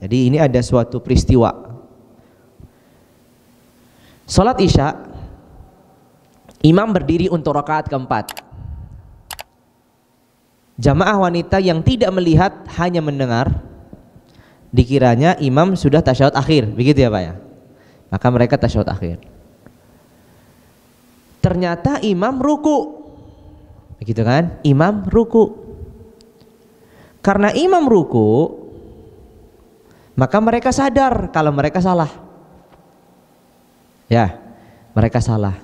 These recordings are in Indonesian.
Jadi ini ada suatu peristiwa. Salat Isya imam berdiri untuk rakaat keempat. Jamaah wanita yang tidak melihat hanya mendengar dikiranya imam sudah tasyahud akhir, begitu ya Pak ya. Maka mereka tasyahud akhir. Ternyata imam ruku. Begitu kan? Imam ruku. Karena imam ruku, maka mereka sadar kalau mereka salah. Ya, mereka salah.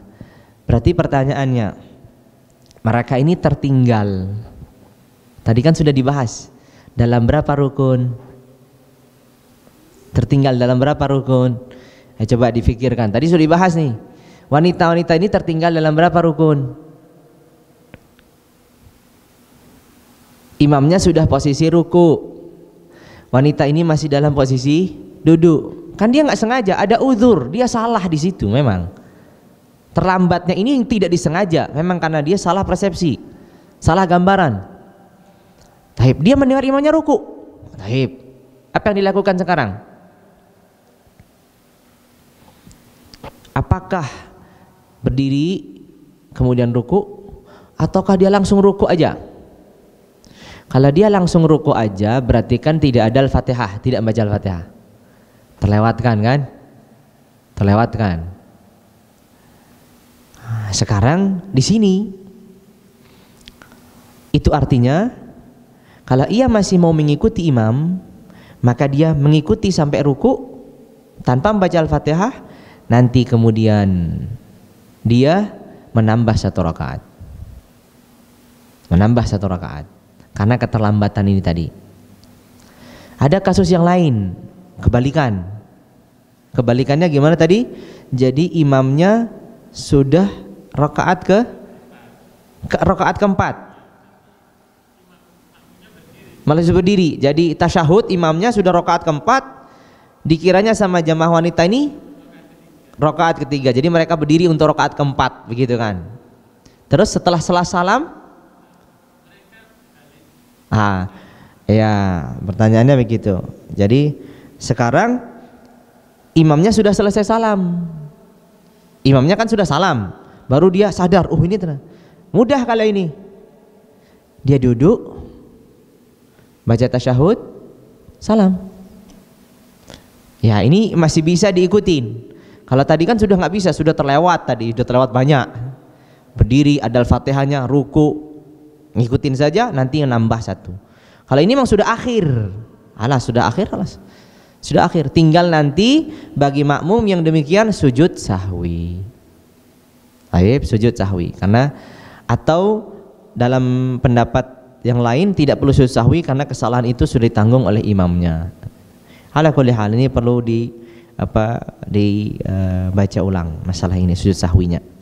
Berarti pertanyaannya, mereka ini tertinggal. Tadi kan sudah dibahas dalam berapa rukun? Tertinggal dalam berapa rukun? Ya, coba difikirkan. Tadi sudah dibahas nih. Wanita-wanita ini tertinggal dalam berapa rukun? imamnya sudah posisi ruku wanita ini masih dalam posisi duduk kan dia nggak sengaja ada uzur dia salah di situ memang terlambatnya ini yang tidak disengaja memang karena dia salah persepsi salah gambaran taib dia mendengar imamnya ruku taib apa yang dilakukan sekarang apakah berdiri kemudian ruku ataukah dia langsung ruku aja kalau dia langsung ruku aja berarti kan tidak ada Al-Fatihah, tidak baca Al-Fatihah. Terlewatkan kan? Terlewatkan. Ah, sekarang di sini itu artinya kalau ia masih mau mengikuti imam, maka dia mengikuti sampai ruku tanpa membaca Al-Fatihah, nanti kemudian dia menambah satu rakaat. Menambah satu rakaat karena keterlambatan ini tadi. Ada kasus yang lain, kebalikan. Kebalikannya gimana tadi? Jadi imamnya sudah rakaat ke, ke rakaat keempat. Malah sudah berdiri. Jadi tasyahud imamnya sudah rakaat keempat dikiranya sama jamaah wanita ini rakaat ketiga. Jadi mereka berdiri untuk rakaat keempat begitu kan. Terus setelah salah salam Ha, ah, ya pertanyaannya begitu jadi sekarang imamnya sudah selesai salam imamnya kan sudah salam baru dia sadar oh ini ternyata mudah kali ini dia duduk baca tasyahud salam ya ini masih bisa diikutin kalau tadi kan sudah nggak bisa, sudah terlewat tadi, sudah terlewat banyak. Berdiri, ada fatihahnya ruku, ngikutin saja nanti nambah satu kalau ini memang sudah akhir alas sudah akhir alas sudah akhir tinggal nanti bagi makmum yang demikian sujud sahwi Aib sujud sahwi karena atau dalam pendapat yang lain tidak perlu sujud sahwi karena kesalahan itu sudah ditanggung oleh imamnya ala kulli hal ini perlu di apa dibaca eh, uh, ulang masalah ini sujud sahwinya